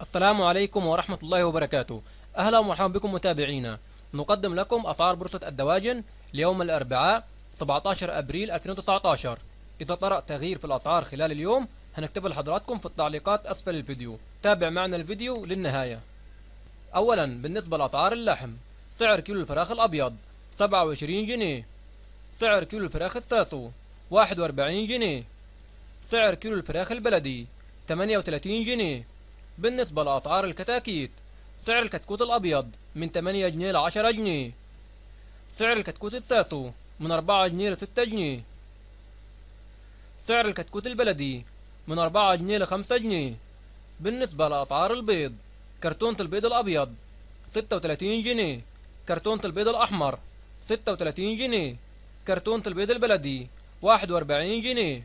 السلام عليكم ورحمة الله وبركاته أهلا ومرحبا بكم متابعينا نقدم لكم أسعار بورصة الدواجن ليوم الأربعاء 17 أبريل 2019 إذا طرأ تغيير في الأسعار خلال اليوم هنكتبه لحضراتكم في التعليقات أسفل الفيديو تابع معنا الفيديو للنهاية أولا بالنسبة لأسعار اللحم سعر كيلو الفراخ الأبيض 27 جنيه سعر كيلو الفراخ الساسو 41 جنيه سعر كيلو الفراخ البلدي 38 جنيه بالنسبة لأسعار الكتاكيت سعر الكتكوت الأبيض من 8 جنيه ل 10 جنيه سعر الكتكوت الساسو من 4 جنيه ل 6 جنيه سعر الكتكوت البلدي من 4 جنيه ل 5 جنيه بالنسبة لأسعار البيض كرتونة البيض الأبيض 36 جنيه كرتونة البيض الأحمر 36 جنيه كرتونة البيض البلدي 41 جنيه